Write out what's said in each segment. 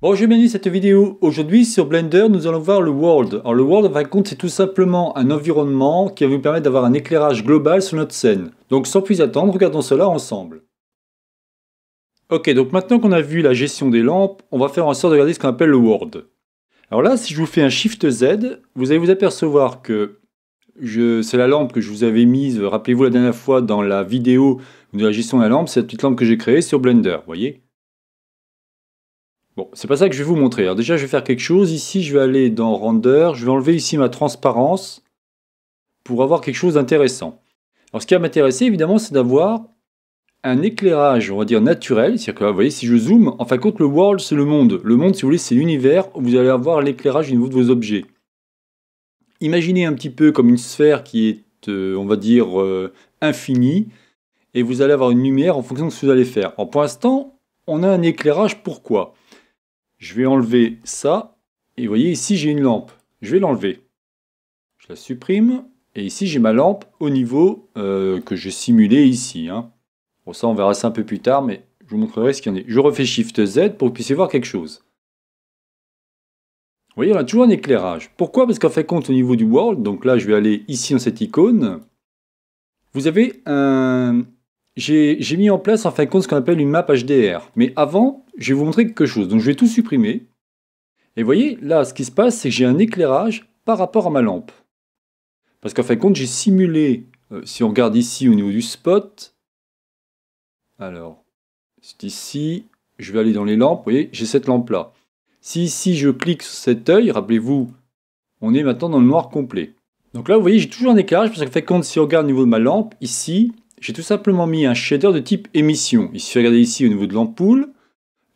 Bonjour bienvenue à cette vidéo. Aujourd'hui sur Blender, nous allons voir le World. Alors le World, de compte, c'est tout simplement un environnement qui va vous permettre d'avoir un éclairage global sur notre scène. Donc sans plus attendre, regardons cela ensemble. Ok, donc maintenant qu'on a vu la gestion des lampes, on va faire en sorte de regarder ce qu'on appelle le World. Alors là, si je vous fais un Shift Z, vous allez vous apercevoir que c'est la lampe que je vous avais mise, rappelez-vous la dernière fois dans la vidéo de la gestion de la lampe, c'est la petite lampe que j'ai créée sur Blender, vous voyez Bon, c'est pas ça que je vais vous montrer. Alors hein. déjà, je vais faire quelque chose. Ici, je vais aller dans Render. Je vais enlever ici ma transparence pour avoir quelque chose d'intéressant. Alors, ce qui va m'intéresser, évidemment, c'est d'avoir un éclairage, on va dire, naturel. C'est-à-dire que, vous voyez, si je zoome, en fin de compte, le world, c'est le monde. Le monde, si vous voulez, c'est l'univers vous allez avoir l'éclairage au niveau de vos objets. Imaginez un petit peu comme une sphère qui est, euh, on va dire, euh, infinie, et vous allez avoir une lumière en fonction de ce que vous allez faire. Alors, pour l'instant, on a un éclairage. Pourquoi je vais enlever ça. Et vous voyez, ici, j'ai une lampe. Je vais l'enlever. Je la supprime. Et ici, j'ai ma lampe au niveau euh, que j'ai simulé ici. Hein. Bon, ça, on verra ça un peu plus tard, mais je vous montrerai ce qu'il y en a. Je refais Shift Z pour que vous puissiez voir quelque chose. Vous voyez, on a toujours un éclairage. Pourquoi Parce qu'en fait, compte au niveau du world, donc là, je vais aller ici dans cette icône, vous avez un, j'ai mis en place en fin de compte ce qu'on appelle une map HDR. Mais avant, je vais vous montrer quelque chose. Donc je vais tout supprimer. Et vous voyez, là, ce qui se passe, c'est que j'ai un éclairage par rapport à ma lampe. Parce qu'en fin de compte, j'ai simulé, euh, si on regarde ici au niveau du spot, alors, c'est ici, je vais aller dans les lampes, vous voyez, j'ai cette lampe-là. Si ici je clique sur cet œil, rappelez-vous, on est maintenant dans le noir complet. Donc là, vous voyez, j'ai toujours un éclairage, parce qu'en fin de compte, si on regarde au niveau de ma lampe, ici, j'ai tout simplement mis un shader de type émission. Il suffit de ici au niveau de l'ampoule,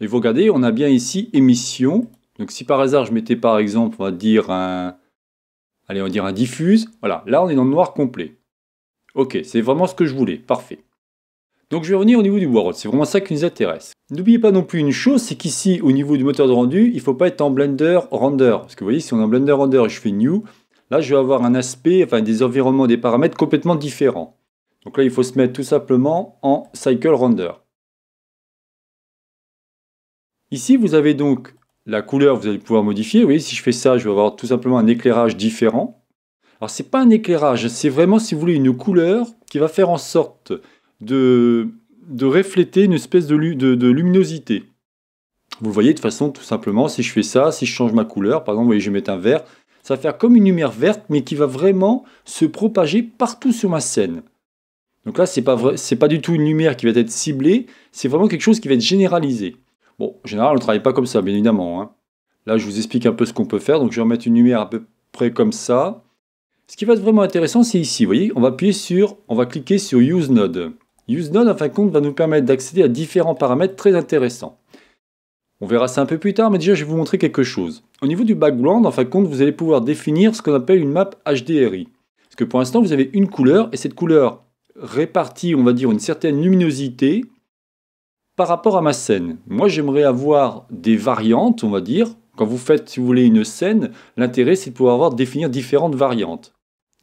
et vous regardez, on a bien ici émission. Donc si par hasard je mettais par exemple, on va dire un, allez, on va dire un diffuse, voilà, là on est dans le noir complet. Ok, c'est vraiment ce que je voulais, parfait. Donc je vais revenir au niveau du world, c'est vraiment ça qui nous intéresse. N'oubliez pas non plus une chose, c'est qu'ici au niveau du moteur de rendu, il ne faut pas être en Blender Render. Parce que vous voyez, si on est en Blender Render et je fais New, là je vais avoir un aspect, enfin des environnements, des paramètres complètement différents. Donc là, il faut se mettre tout simplement en Cycle Render. Ici, vous avez donc la couleur, vous allez pouvoir modifier. Vous voyez, si je fais ça, je vais avoir tout simplement un éclairage différent. Alors, ce n'est pas un éclairage, c'est vraiment, si vous voulez, une couleur qui va faire en sorte de, refléter une espèce de, luminosité. Vous voyez de toute façon, tout simplement, si je fais ça, si je change ma couleur, par exemple, vous voyez, je vais mettre un vert, ça va faire comme une lumière verte, mais qui va vraiment se propager partout sur ma scène. Donc là, c'est pas pas du tout une lumière qui va être ciblée, c'est vraiment quelque chose qui va être généralisé. Bon, en général, on ne travaille pas comme ça, bien évidemment. Hein. Là, je vous explique un peu ce qu'on peut faire. Donc, je vais remettre une lumière à peu près comme ça. Ce qui va être vraiment intéressant, c'est ici. Vous voyez, on va appuyer sur, on va cliquer sur Use Node. Use Node, en fin de compte, va nous permettre d'accéder à différents paramètres très intéressants. On verra ça un peu plus tard, mais déjà, je vais vous montrer quelque chose. Au niveau du background, en fin de compte, vous allez pouvoir définir ce qu'on appelle une map HDRI. Parce que pour l'instant, vous avez une couleur, et cette couleur, réparti on va dire, une certaine luminosité par rapport à ma scène. Moi, j'aimerais avoir des variantes, on va dire. Quand vous faites, si vous voulez, une scène, l'intérêt, c'est de pouvoir avoir, définir différentes variantes.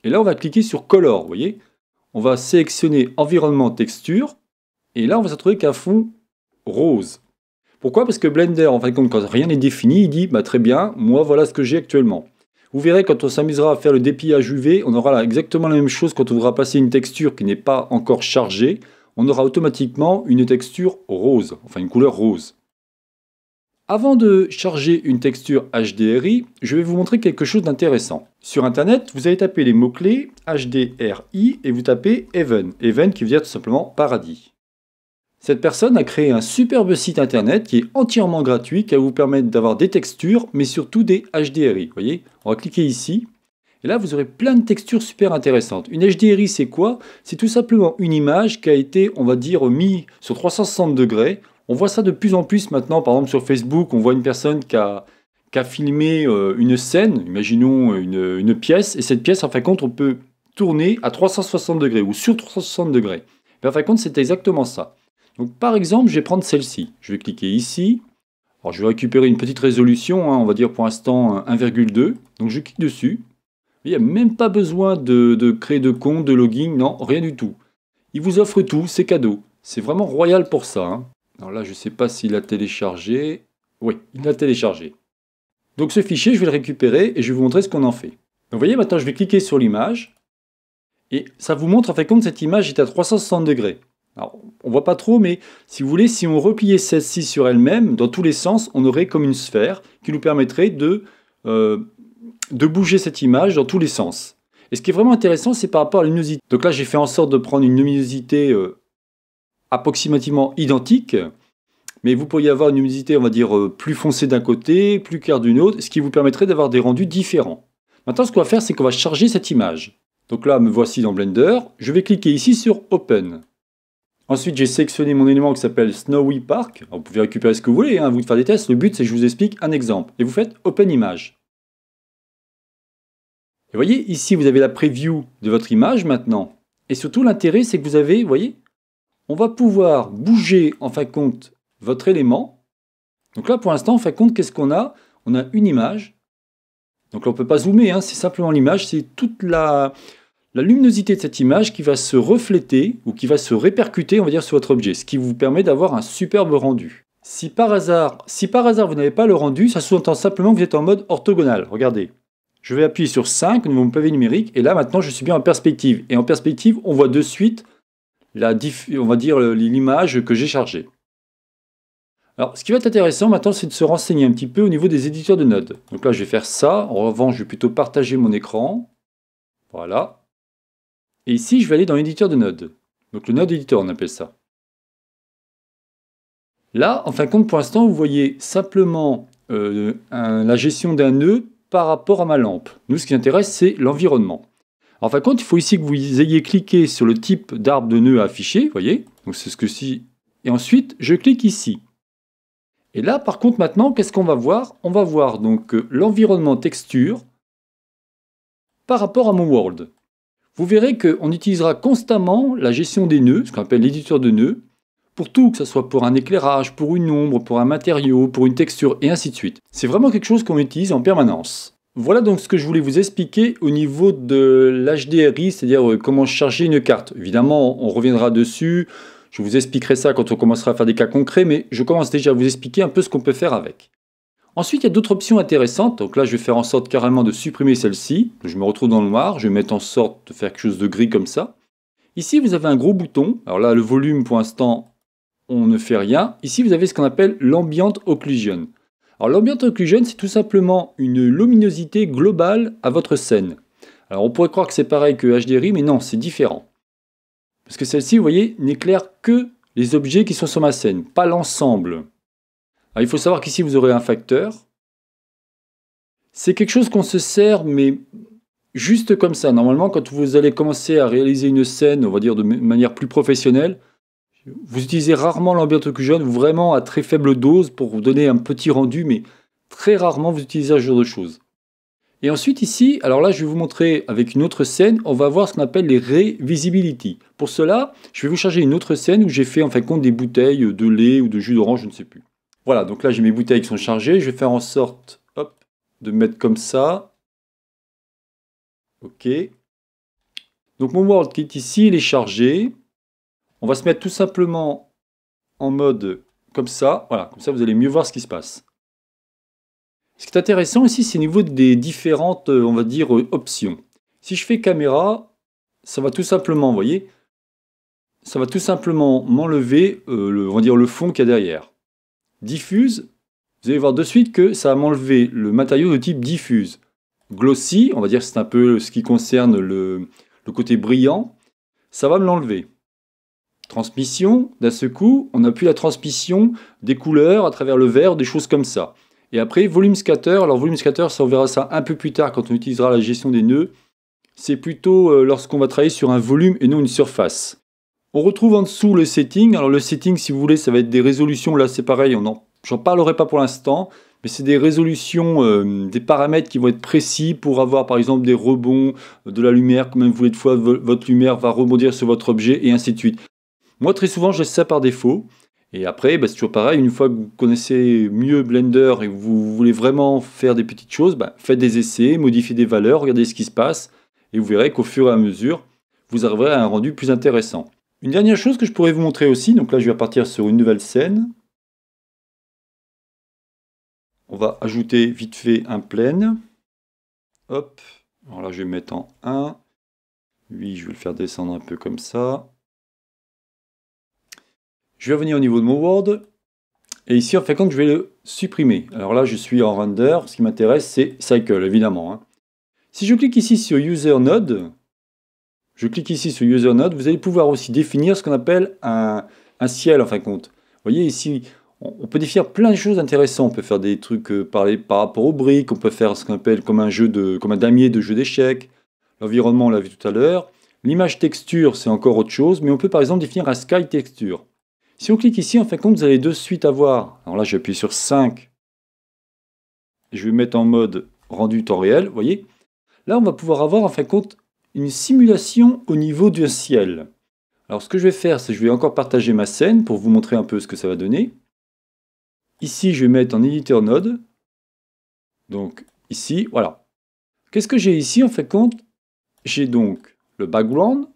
Et là, on va cliquer sur Color, vous voyez On va sélectionner Environnement Texture, et là, on va se retrouver qu'un fond rose. Pourquoi Parce que Blender, en fin de compte, quand rien n'est défini, il dit bah, très bien, moi voilà ce que j'ai actuellement. Vous verrez, quand on s'amusera à faire le dépillage UV, on aura exactement la même chose quand on voudra passer une texture qui n'est pas encore chargée. On aura automatiquement une texture rose, enfin une couleur rose. Avant de charger une texture HDRI, je vais vous montrer quelque chose d'intéressant. Sur internet, vous allez taper les mots-clés HDRI et vous tapez Even, Even qui veut dire tout simplement paradis. Cette personne a créé un superbe site internet qui est entièrement gratuit, qui va vous permettre d'avoir des textures, mais surtout des HDRI. Vous voyez, on va cliquer ici. Et là, vous aurez plein de textures super intéressantes. Une HDRI, c'est quoi C'est tout simplement une image qui a été, on va dire, mise sur 360 degrés. On voit ça de plus en plus maintenant. Par exemple, sur Facebook, on voit une personne qui a, filmé euh, une scène, imaginons euh, une, une, pièce, et cette pièce, en fin de compte, on peut tourner à 360 degrés ou sur 360 degrés. en fin de compte, c'est exactement ça. Donc par exemple, je vais prendre celle-ci. Je vais cliquer ici. Alors je vais récupérer une petite résolution, hein, on va dire pour l'instant 1,2. Donc je clique dessus. Il n'y a même pas besoin de, créer de compte, de login, non, rien du tout. Il vous offre tout, c'est cadeau. C'est vraiment royal pour ça. Hein. Alors là, je ne sais pas s'il a téléchargé. Oui, il l'a téléchargé. Donc ce fichier, je vais le récupérer et je vais vous montrer ce qu'on en fait. Donc vous voyez, maintenant je vais cliquer sur l'image. Et ça vous montre en fait compte cette image est à 360 degrés. Alors, on voit pas trop, mais si vous voulez, si on repliait celle-ci sur elle-même, dans tous les sens, on aurait comme une sphère qui nous permettrait de, euh, de bouger cette image dans tous les sens. Et ce qui est vraiment intéressant, c'est par rapport à la luminosité. Donc là, j'ai fait en sorte de prendre une luminosité euh, approximativement identique, mais vous pourriez avoir une luminosité, on va dire, euh, plus foncée d'un côté, plus claire d'une autre, ce qui vous permettrait d'avoir des rendus différents. Maintenant, ce qu'on va faire, c'est qu'on va charger cette image. Donc là, me voici dans Blender. Je vais cliquer ici sur Open. Ensuite, j'ai sélectionné mon élément qui s'appelle Snowy Park. vous pouvez récupérer ce que vous voulez, hein, vous de faire des tests. Le but, c'est que je vous explique un exemple. Et vous faites Open Image. Et voyez, ici, vous avez la preview de votre image maintenant. Et surtout, l'intérêt, c'est que vous avez, vous voyez, on va pouvoir bouger, en fin de compte, votre élément. Donc là, pour l'instant, en fin de compte, qu'est-ce qu'on a On a une image. Donc là, on ne peut pas zoomer, hein, c'est simplement l'image, c'est toute la, la luminosité de cette image qui va se refléter ou qui va se répercuter, on va dire, sur votre objet, ce qui vous permet d'avoir un superbe rendu. Si par hasard, si par hasard vous n'avez pas le rendu, ça sous-entend simplement que vous êtes en mode orthogonal. Regardez. Je vais appuyer sur 5 nous niveau mon pavé numérique et là maintenant je suis bien en perspective. Et en perspective, on voit de suite on va dire l'image que j'ai chargée. Alors, ce qui va être intéressant maintenant, c'est de se renseigner un petit peu au niveau des éditeurs de nodes. Donc là, je vais faire ça. En revanche, je vais plutôt partager mon écran. Voilà. Et ici, je vais aller dans l'éditeur de Node. Donc le Node éditeur, on appelle ça. Là, en fin de compte, pour l'instant, vous voyez simplement euh, la gestion d'un nœud par rapport à ma lampe. Nous, ce qui intéresse, c'est l'environnement. En fin de compte, il faut ici que vous ayez cliqué sur le type d'arbre de nœud à afficher, vous voyez Donc c'est ce que si. Et ensuite, je clique ici. Et là, par contre, maintenant, qu'est-ce qu'on va voir On va voir donc euh, l'environnement texture par rapport à mon world vous verrez qu'on utilisera constamment la gestion des nœuds, ce qu'on appelle l'éditeur de nœuds, pour tout, que ce soit pour un éclairage, pour une ombre, pour un matériau, pour une texture, et ainsi de suite. C'est vraiment quelque chose qu'on utilise en permanence. Voilà donc ce que je voulais vous expliquer au niveau de l'HDRI, c'est-à-dire euh, comment charger une carte. Évidemment, on reviendra dessus, je vous expliquerai ça quand on commencera à faire des cas concrets, mais je commence déjà à vous expliquer un peu ce qu'on peut faire avec. Ensuite, il y a d'autres options intéressantes. Donc là, je vais faire en sorte carrément de supprimer celle-ci. Je me retrouve dans le noir. Je vais mettre en sorte de faire quelque chose de gris comme ça. Ici, vous avez un gros bouton. Alors là, le volume, pour l'instant, on ne fait rien. Ici, vous avez ce qu'on appelle l'ambient occlusion. Alors l'ambient occlusion, c'est tout simplement une luminosité globale à votre scène. Alors on pourrait croire que c'est pareil que HDRI, mais non, c'est différent. Parce que celle-ci, vous voyez, n'éclaire que les objets qui sont sur ma scène, pas l'ensemble il faut savoir qu'ici, vous aurez un facteur. C'est quelque chose qu'on se sert, mais juste comme ça. Normalement, quand vous allez commencer à réaliser une scène, on va dire de manière plus professionnelle, vous utilisez rarement Occlusion, vraiment à très faible dose pour vous donner un petit rendu, mais très rarement vous utilisez ce genre de choses. Et ensuite ici, alors là je vais vous montrer avec une autre scène, on va voir ce qu'on appelle les visibility. Pour cela, je vais vous charger une autre scène où j'ai fait en fin compte des bouteilles de lait ou de jus d'orange, je ne sais plus. Voilà, donc là j'ai mes bouteilles qui sont chargées. Je vais faire en sorte hop, de mettre comme ça. OK. Donc mon est ici, il est chargé. On va se mettre tout simplement en mode comme ça. Voilà, comme ça vous allez mieux voir ce qui se passe. Ce qui est intéressant ici, c'est au niveau des différentes, euh, on va dire, euh, options. Si je fais caméra, ça va tout simplement, vous voyez, ça va tout simplement m'enlever, euh, on va dire, le fond qu'il y a derrière diffuse, vous allez voir de suite que ça va m'enlever le matériau de type diffuse. Glossy, on va dire c'est un peu ce qui concerne le, côté brillant, ça va me l'enlever. Transmission, d'un seul coup, on n'a plus la transmission des couleurs à travers le verre, des choses comme ça. Et après, volume scatter, alors volume scatter, ça on verra ça un peu plus tard quand on utilisera la gestion des nœuds. C'est plutôt euh, lorsqu'on va travailler sur un volume et non une surface. On retrouve en dessous le setting. Alors le setting, si vous voulez, ça va être des résolutions. Là, c'est pareil, j'en parlerai pas pour l'instant. Mais c'est des résolutions, euh, des paramètres qui vont être précis pour avoir par exemple des rebonds euh, de la lumière, comme vous voulez de fois votre lumière va rebondir sur votre objet et ainsi de suite. Moi très souvent je laisse ça par défaut. Et après, bah, c'est toujours pareil, une fois que vous connaissez mieux Blender et que vous voulez vraiment faire des petites choses, bah, faites des essais, modifiez des valeurs, regardez ce qui se passe, et vous verrez qu'au fur et à mesure, vous arriverez à un rendu plus intéressant. Une dernière chose que je pourrais vous montrer aussi, donc là je vais partir sur une nouvelle scène. On va ajouter vite fait un plane. Hop, alors là je vais me mettre en 1. Oui, je vais le faire descendre un peu comme ça. Je vais revenir au niveau de mon Word. Et ici, en fait, quand je vais le supprimer. Alors là, je suis en render. Ce qui m'intéresse, c'est Cycle, évidemment. Hein. Si je clique ici sur User Node, je clique ici sur User Vous allez pouvoir aussi définir ce qu'on appelle un, ciel en fin de compte. Vous voyez ici, on, peut définir plein de choses intéressantes. On peut faire des trucs euh, par, rapport aux briques. On peut faire ce qu'on appelle comme un, jeu de, comme un damier de jeu d'échecs. L'environnement, on l'a vu tout à l'heure. L'image texture, c'est encore autre chose. Mais on peut par exemple définir un sky texture. Si on clique ici, en fin de compte, vous allez de suite avoir... Alors là, j'appuie sur 5. Je vais mettre en mode rendu temps réel, vous voyez. Là, on va pouvoir avoir, en fin de compte, une simulation au niveau du ciel. Alors ce que je vais faire, c'est que je vais encore partager ma scène pour vous montrer un peu ce que ça va donner. Ici, je vais mettre en éditeur Node. Donc ici, voilà. Qu'est-ce que j'ai ici en fait compte J'ai donc le background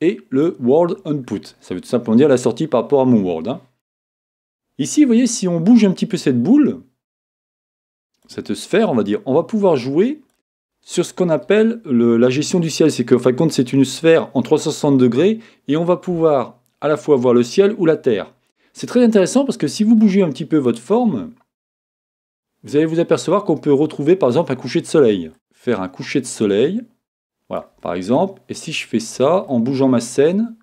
et le world input, Ça veut tout simplement dire la sortie par rapport à mon world. Hein. Ici, vous voyez, si on bouge un petit peu cette boule, cette sphère, on va dire, on va pouvoir jouer sur ce qu'on appelle la gestion du ciel. C'est qu'en fin de compte, c'est une sphère en 360 degrés et on va pouvoir à la fois voir le ciel ou la terre. C'est très intéressant parce que si vous bougez un petit peu votre forme, vous allez vous apercevoir qu'on peut retrouver par exemple un coucher de soleil. Faire un coucher de soleil, voilà, par exemple. Et si je fais ça en bougeant ma scène,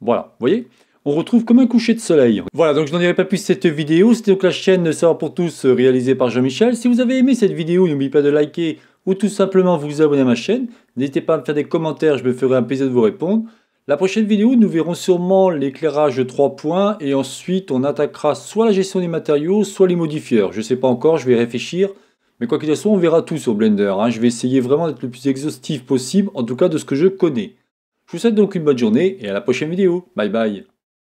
voilà, vous voyez on retrouve comme un coucher de soleil. Voilà, donc je n'en dirai pas plus cette vidéo. C'était donc la chaîne Savoir pour tous euh, réalisée par Jean-Michel. Si vous avez aimé cette vidéo, n'oubliez pas de liker ou tout simplement vous abonner à ma chaîne. N'hésitez pas à me faire des commentaires, je me ferai un plaisir de vous répondre. La prochaine vidéo, nous verrons sûrement l'éclairage de 3 points et ensuite on attaquera soit la gestion des matériaux, soit les modifieurs. Je ne sais pas encore, je vais réfléchir. Mais quoi qu'il en soit, on verra tout sur Blender. Hein. Je vais essayer vraiment d'être le plus exhaustif possible, en tout cas de ce que je connais. Je vous souhaite donc une bonne journée et à la prochaine vidéo. Bye bye